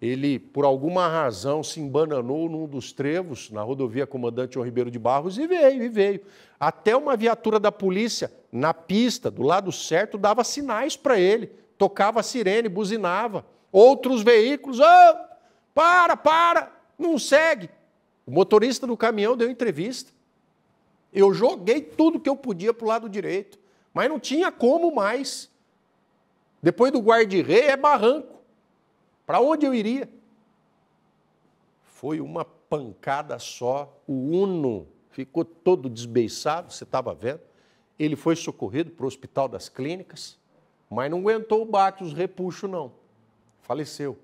ele, por alguma razão, se embananou num dos trevos, na rodovia Comandante João Ribeiro de Barros, e veio, e veio. Até uma viatura da polícia, na pista, do lado certo, dava sinais para ele, tocava a sirene, buzinava. Outros veículos, oh, para, para, não segue. O motorista do caminhão deu entrevista. Eu joguei tudo que eu podia para o lado direito, mas não tinha como mais. Depois do guarda-rei é barranco. Para onde eu iria? Foi uma pancada só, o Uno ficou todo desbeiçado, você estava vendo. Ele foi socorrido para o Hospital das Clínicas, mas não aguentou o bate, os repuxos, não. Faleceu.